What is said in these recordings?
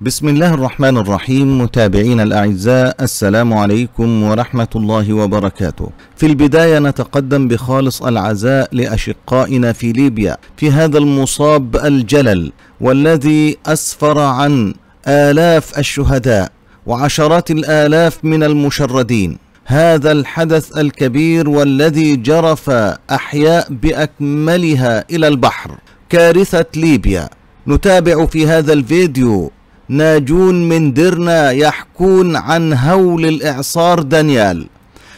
بسم الله الرحمن الرحيم متابعينا الأعزاء السلام عليكم ورحمة الله وبركاته في البداية نتقدم بخالص العزاء لأشقائنا في ليبيا في هذا المصاب الجلل والذي أسفر عن آلاف الشهداء وعشرات الآلاف من المشردين هذا الحدث الكبير والذي جرف أحياء بأكملها إلى البحر كارثة ليبيا نتابع في هذا الفيديو ناجون من درنا يحكون عن هول الإعصار دانيال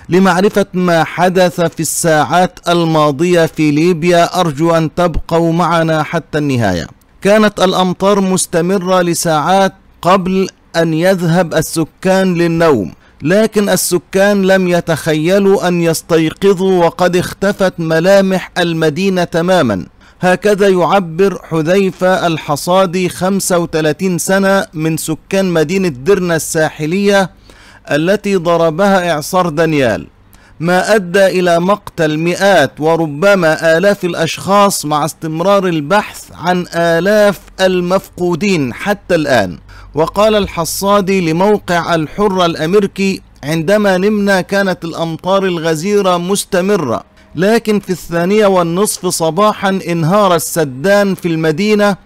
لمعرفة ما حدث في الساعات الماضية في ليبيا أرجو أن تبقوا معنا حتى النهاية كانت الأمطار مستمرة لساعات قبل أن يذهب السكان للنوم لكن السكان لم يتخيلوا أن يستيقظوا وقد اختفت ملامح المدينة تماما هكذا يعبر حذيفة الحصادي 35 سنة من سكان مدينة درنة الساحلية التي ضربها إعصار دانيال ما أدى إلى مقتل مئات وربما آلاف الأشخاص مع استمرار البحث عن آلاف المفقودين حتى الآن وقال الحصادي لموقع الحرة الأمريكي عندما نمنا كانت الأمطار الغزيرة مستمرة لكن في الثانية والنصف صباحا انهار السدان في المدينة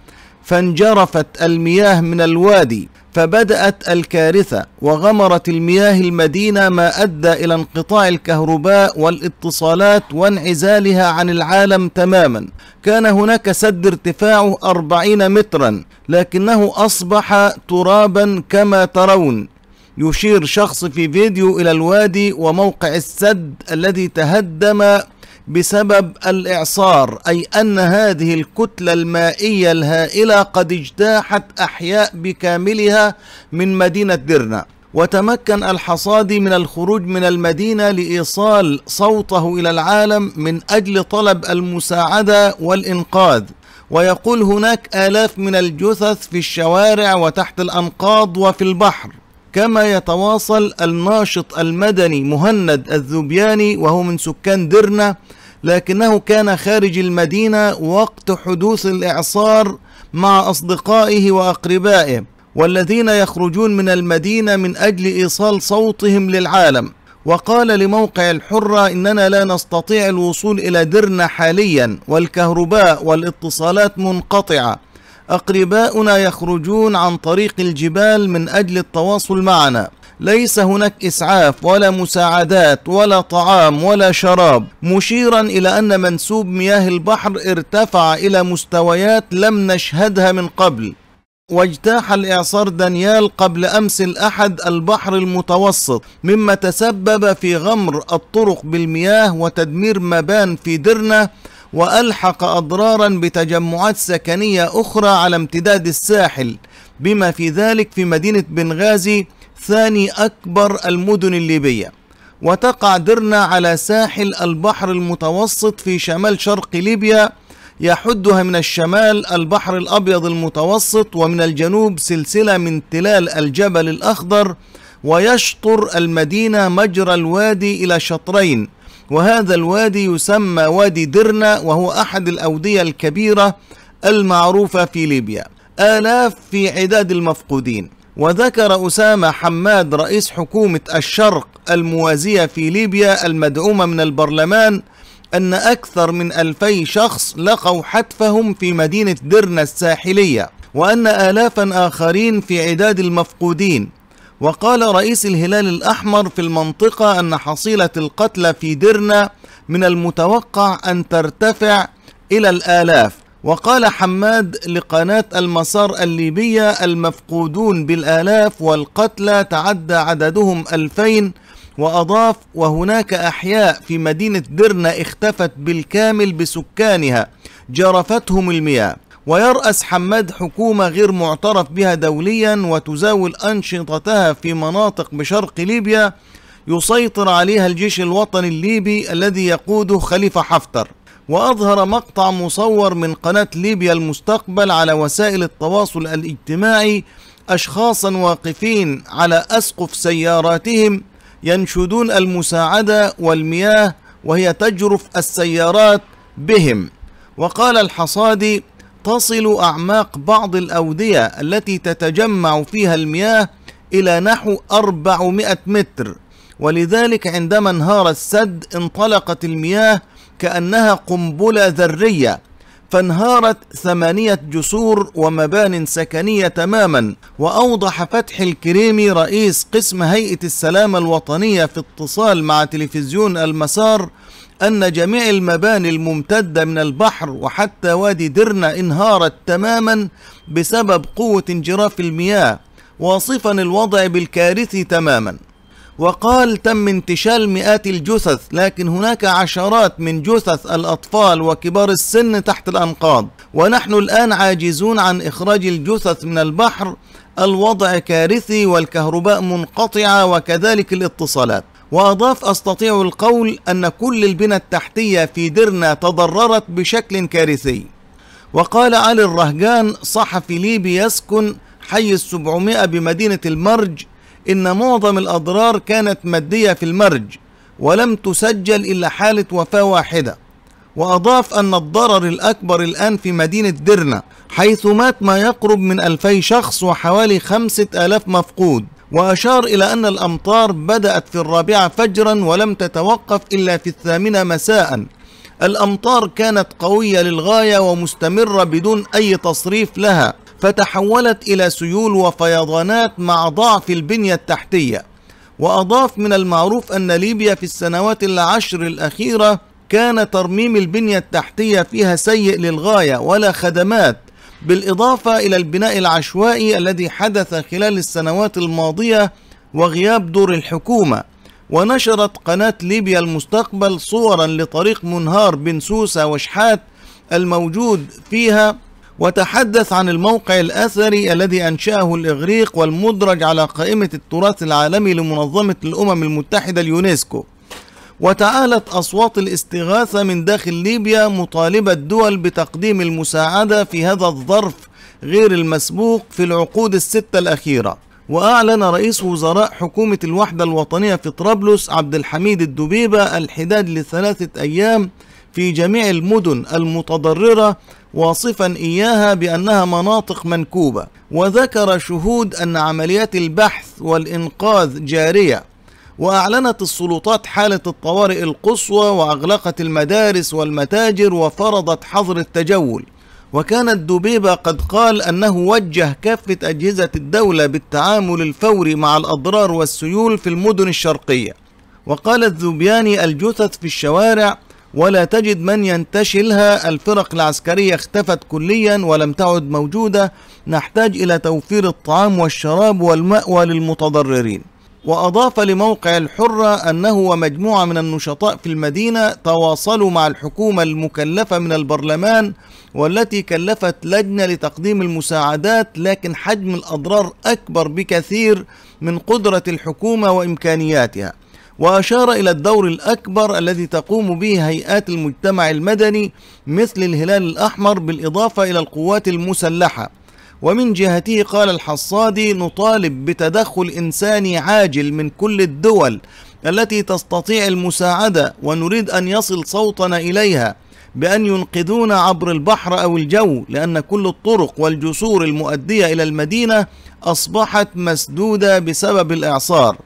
فانجرفت المياه من الوادي فبدأت الكارثة وغمرت المياه المدينة ما أدى إلى انقطاع الكهرباء والاتصالات وانعزالها عن العالم تماما كان هناك سد ارتفاعه أربعين مترا لكنه أصبح ترابا كما ترون يشير شخص في فيديو إلى الوادي وموقع السد الذي تهدم بسبب الإعصار أي أن هذه الكتلة المائية الهائلة قد اجتاحت أحياء بكاملها من مدينة درنا وتمكن الحصادي من الخروج من المدينة لإيصال صوته إلى العالم من أجل طلب المساعدة والإنقاذ ويقول هناك آلاف من الجثث في الشوارع وتحت الأنقاض وفي البحر كما يتواصل الناشط المدني مهند الذبياني وهو من سكان درنا لكنه كان خارج المدينة وقت حدوث الإعصار مع أصدقائه وأقربائه والذين يخرجون من المدينة من أجل إيصال صوتهم للعالم وقال لموقع الحرة إننا لا نستطيع الوصول إلى درنا حاليا والكهرباء والاتصالات منقطعة أقرباؤنا يخرجون عن طريق الجبال من أجل التواصل معنا ليس هناك إسعاف ولا مساعدات ولا طعام ولا شراب مشيرا إلى أن منسوب مياه البحر ارتفع إلى مستويات لم نشهدها من قبل واجتاح الإعصار دانيال قبل أمس الأحد البحر المتوسط مما تسبب في غمر الطرق بالمياه وتدمير مبان في درنة وألحق أضرارا بتجمعات سكنية أخرى على امتداد الساحل بما في ذلك في مدينة بنغازي ثاني أكبر المدن الليبية وتقع درنا على ساحل البحر المتوسط في شمال شرق ليبيا يحدها من الشمال البحر الأبيض المتوسط ومن الجنوب سلسلة من تلال الجبل الأخضر ويشطر المدينة مجرى الوادي إلى شطرين وهذا الوادي يسمى وادي درنا وهو أحد الأودية الكبيرة المعروفة في ليبيا آلاف في عداد المفقودين وذكر أسامة حماد رئيس حكومة الشرق الموازية في ليبيا المدعومة من البرلمان أن أكثر من ألفي شخص لقوا حتفهم في مدينة درنا الساحلية وأن آلافا آخرين في عداد المفقودين وقال رئيس الهلال الأحمر في المنطقة أن حصيلة القتلى في درنا من المتوقع أن ترتفع إلى الآلاف وقال حماد لقناة المسار الليبية المفقودون بالآلاف والقتلى تعدى عددهم ألفين وأضاف وهناك أحياء في مدينة درنا اختفت بالكامل بسكانها جرفتهم المياه ويرأس حماد حكومة غير معترف بها دوليا وتزاول أنشطتها في مناطق بشرق ليبيا يسيطر عليها الجيش الوطني الليبي الذي يقوده خليفة حفتر وأظهر مقطع مصور من قناة ليبيا المستقبل على وسائل التواصل الاجتماعي أشخاصا واقفين على أسقف سياراتهم ينشدون المساعدة والمياه وهي تجرف السيارات بهم وقال الحصادي تصل أعماق بعض الأودية التي تتجمع فيها المياه إلى نحو 400 متر ولذلك عندما انهار السد انطلقت المياه كأنها قنبلة ذرية فانهارت ثمانية جسور ومبان سكنية تماما وأوضح فتح الكريمي رئيس قسم هيئة السلامة الوطنية في اتصال مع تلفزيون المسار أن جميع المباني الممتدة من البحر وحتى وادي درنا انهارت تماما بسبب قوة انجراف المياه واصفا الوضع بالكارثي تماما وقال تم انتشال مئات الجثث لكن هناك عشرات من جثث الأطفال وكبار السن تحت الأنقاض ونحن الآن عاجزون عن إخراج الجثث من البحر الوضع كارثي والكهرباء منقطعة وكذلك الاتصالات وأضاف أستطيع القول أن كل البنى التحتية في درنا تضررت بشكل كارثي وقال علي الرهجان صحفي ليبي يسكن حي السبعمائة بمدينة المرج إن معظم الأضرار كانت مادية في المرج ولم تسجل إلا حالة وفاة واحدة وأضاف أن الضرر الأكبر الآن في مدينة درنا حيث مات ما يقرب من ألفي شخص وحوالي خمسة آلاف مفقود وأشار إلى أن الأمطار بدأت في الرابعة فجرا ولم تتوقف إلا في الثامنة مساء الأمطار كانت قوية للغاية ومستمرة بدون أي تصريف لها فتحولت إلى سيول وفيضانات مع ضعف البنية التحتية وأضاف من المعروف أن ليبيا في السنوات العشر الأخيرة كان ترميم البنية التحتية فيها سيء للغاية ولا خدمات بالإضافة إلى البناء العشوائي الذي حدث خلال السنوات الماضية وغياب دور الحكومة ونشرت قناة ليبيا المستقبل صورا لطريق منهار بن سوسة وشحات الموجود فيها وتحدث عن الموقع الأثري الذي أنشأه الإغريق والمدرج على قائمة التراث العالمي لمنظمة الأمم المتحدة اليونسكو وتعالت أصوات الاستغاثة من داخل ليبيا مطالبة الدول بتقديم المساعدة في هذا الظرف غير المسبوق في العقود الستة الأخيرة وأعلن رئيس وزراء حكومة الوحدة الوطنية في طرابلس عبد الحميد الدبيبة الحداد لثلاثة أيام في جميع المدن المتضررة واصفا إياها بأنها مناطق منكوبة وذكر شهود أن عمليات البحث والإنقاذ جارية وأعلنت السلطات حالة الطوارئ القصوى وأغلقت المدارس والمتاجر وفرضت حظر التجول وكان الدبيبة قد قال أنه وجه كافة أجهزة الدولة بالتعامل الفوري مع الأضرار والسيول في المدن الشرقية وقال الذبياني الجثث في الشوارع ولا تجد من ينتشلها الفرق العسكرية اختفت كليا ولم تعد موجودة نحتاج إلى توفير الطعام والشراب والمأوى للمتضررين وأضاف لموقع الحرة أنه ومجموعة من النشطاء في المدينة تواصلوا مع الحكومة المكلفة من البرلمان والتي كلفت لجنة لتقديم المساعدات لكن حجم الأضرار أكبر بكثير من قدرة الحكومة وإمكانياتها وأشار إلى الدور الأكبر الذي تقوم به هيئات المجتمع المدني مثل الهلال الأحمر بالإضافة إلى القوات المسلحة ومن جهته قال الحصادي نطالب بتدخل إنساني عاجل من كل الدول التي تستطيع المساعدة ونريد أن يصل صوتنا إليها بأن ينقذونا عبر البحر أو الجو لأن كل الطرق والجسور المؤدية إلى المدينة أصبحت مسدودة بسبب الإعصار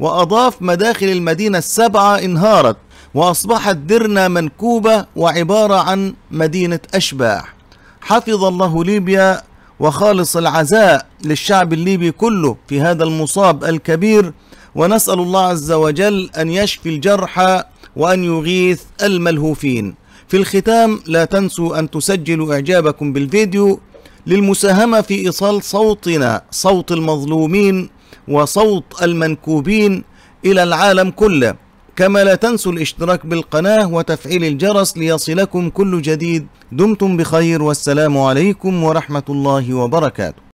وأضاف مداخل المدينة السبعة انهارت وأصبحت درنا منكوبة وعبارة عن مدينة أشباح حفظ الله ليبيا وخالص العزاء للشعب الليبي كله في هذا المصاب الكبير ونسأل الله عز وجل أن يشفي الجرحى وأن يغيث الملهوفين في الختام لا تنسوا أن تسجلوا إعجابكم بالفيديو للمساهمة في إيصال صوتنا صوت المظلومين وصوت المنكوبين إلى العالم كله كما لا تنسوا الاشتراك بالقناة وتفعيل الجرس ليصلكم كل جديد دمتم بخير والسلام عليكم ورحمة الله وبركاته